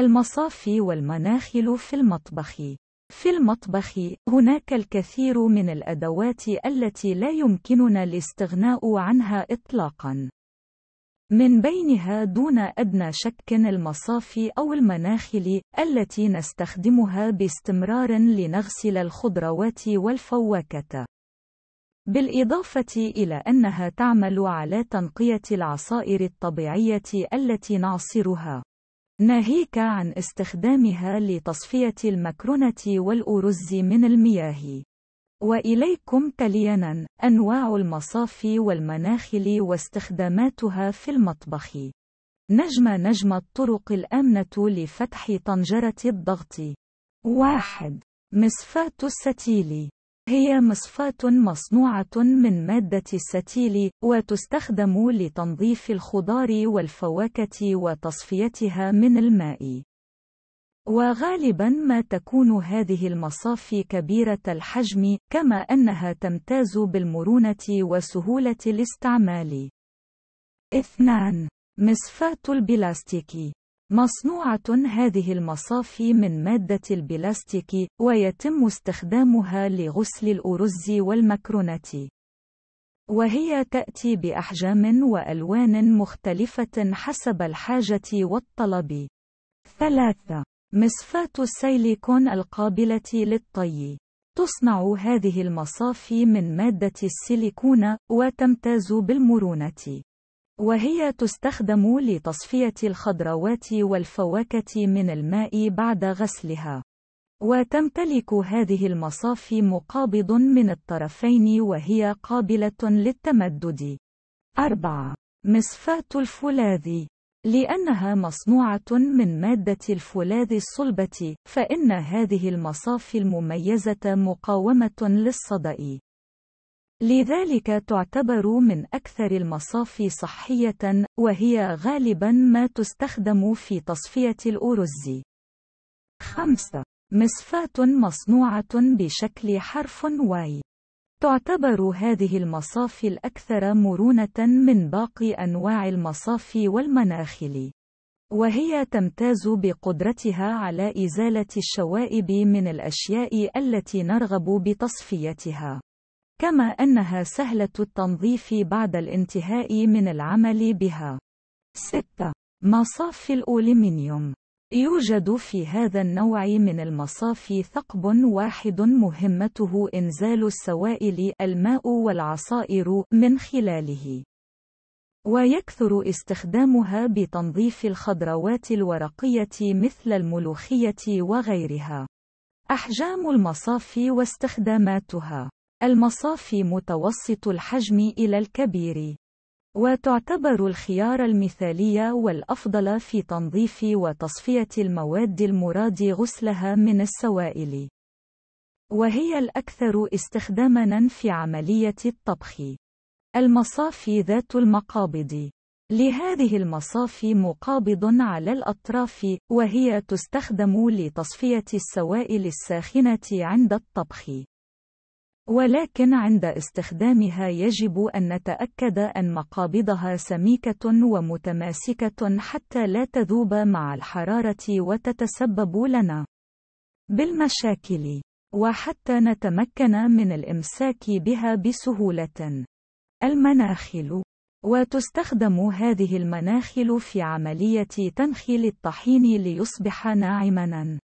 المصافي والمناخل في المطبخ في المطبخ هناك الكثير من الادوات التي لا يمكننا الاستغناء عنها اطلاقا من بينها دون ادنى شك المصافي او المناخل التي نستخدمها باستمرار لنغسل الخضروات والفواكه بالإضافة إلى أنها تعمل على تنقية العصائر الطبيعية التي نعصرها. ناهيك عن استخدامها لتصفية المكرونة والأرز من المياه. وإليكم تلينا أنواع المصافي والمناخل واستخداماتها في المطبخ. نجم نجم الطرق الآمنة لفتح طنجرة الضغط. 1. مصفاة الستيل هي مصفاة مصنوعة من مادة الستيل، وتستخدم لتنظيف الخضار والفواكه وتصفيتها من الماء. وغالبا ما تكون هذه المصافي كبيرة الحجم، كما أنها تمتاز بالمرونة وسهولة الاستعمال. 2. مصفاة البلاستيك مصنوعة هذه المصافي من مادة البلاستيك، ويتم استخدامها لغسل الأرز والمكرونة. وهي تأتي بأحجام وألوان مختلفة حسب الحاجة والطلب. 3. مصفاة السيليكون القابلة للطي. تصنع هذه المصافي من مادة السيليكون، وتمتاز بالمرونة. وهي تستخدم لتصفية الخضروات والفواكه من الماء بعد غسلها. وتمتلك هذه المصافي مقابض من الطرفين وهي قابلة للتمدد. 4. مصفاة الفولاذ لأنها مصنوعة من مادة الفولاذ الصلبة، فإن هذه المصافي المميزة مقاومة للصدأ. لذلك تعتبر من أكثر المصافي صحية، وهي غالبًا ما تستخدم في تصفية الأرز. 5. مصفاة مصنوعة بشكل حرف واي. تعتبر هذه المصافي الأكثر مرونة من باقي أنواع المصافي والمناخل. وهي تمتاز بقدرتها على إزالة الشوائب من الأشياء التي نرغب بتصفيتها. كما أنها سهلة التنظيف بعد الانتهاء من العمل بها. 6. مصافي الألمنيوم يوجد في هذا النوع من المصافي ثقب واحد مهمته إنزال السوائل الماء والعصائر من خلاله. ويكثر استخدامها بتنظيف الخضروات الورقية مثل الملوخية وغيرها. أحجام المصافي واستخداماتها المصافي متوسط الحجم إلى الكبير. وتعتبر الخيار المثالية والأفضل في تنظيف وتصفية المواد المراد غسلها من السوائل. وهي الأكثر استخدامًا في عملية الطبخ. المصافي ذات المقابض. لهذه المصافي مقابض على الأطراف، وهي تستخدم لتصفية السوائل الساخنة عند الطبخ. ولكن عند استخدامها يجب أن نتأكد أن مقابضها سميكة ومتماسكة حتى لا تذوب مع الحرارة وتتسبب لنا بالمشاكل وحتى نتمكن من الإمساك بها بسهولة. المناخل وتستخدم هذه المناخل في عملية تنخيل الطحين ليصبح ناعما.